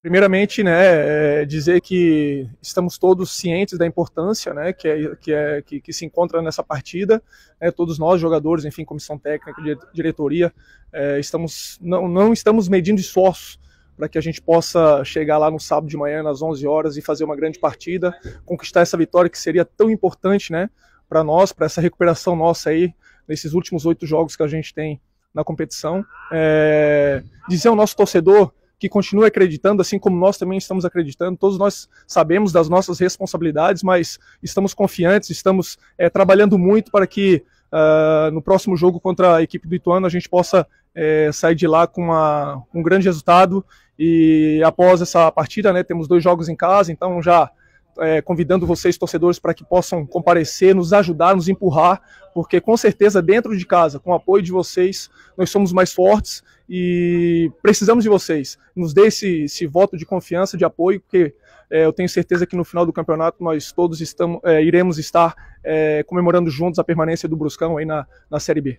Primeiramente, né, é dizer que estamos todos cientes da importância né, que, é, que, é, que, que se encontra nessa partida. Né, todos nós, jogadores, enfim, comissão técnica, diretoria, é, estamos, não, não estamos medindo esforços para que a gente possa chegar lá no sábado de manhã, às 11 horas, e fazer uma grande partida, conquistar essa vitória que seria tão importante né, para nós, para essa recuperação nossa aí, nesses últimos oito jogos que a gente tem na competição. É, dizer ao nosso torcedor que continue acreditando, assim como nós também estamos acreditando. Todos nós sabemos das nossas responsabilidades, mas estamos confiantes, estamos é, trabalhando muito para que uh, no próximo jogo contra a equipe do Ituano a gente possa é, sair de lá com uma, um grande resultado. E após essa partida, né, temos dois jogos em casa, então já é, convidando vocês, torcedores, para que possam comparecer, nos ajudar, nos empurrar porque com certeza dentro de casa, com o apoio de vocês, nós somos mais fortes e precisamos de vocês. Nos dê esse, esse voto de confiança, de apoio, porque é, eu tenho certeza que no final do campeonato nós todos estamos, é, iremos estar é, comemorando juntos a permanência do Bruscão aí na, na Série B.